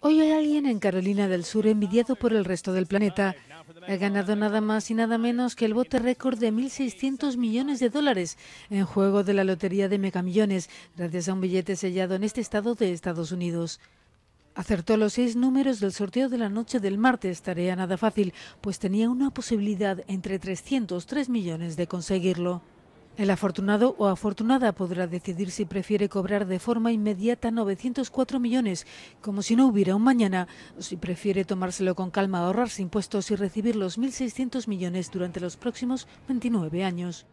Hoy hay alguien en Carolina del Sur envidiado por el resto del planeta. Ha ganado nada más y nada menos que el bote récord de 1.600 millones de dólares en juego de la lotería de megamillones, gracias a un billete sellado en este estado de Estados Unidos. Acertó los seis números del sorteo de la noche del martes, tarea nada fácil, pues tenía una posibilidad entre 303 millones de conseguirlo. El afortunado o afortunada podrá decidir si prefiere cobrar de forma inmediata 904 millones, como si no hubiera un mañana, o si prefiere tomárselo con calma, ahorrarse impuestos y recibir los 1.600 millones durante los próximos 29 años.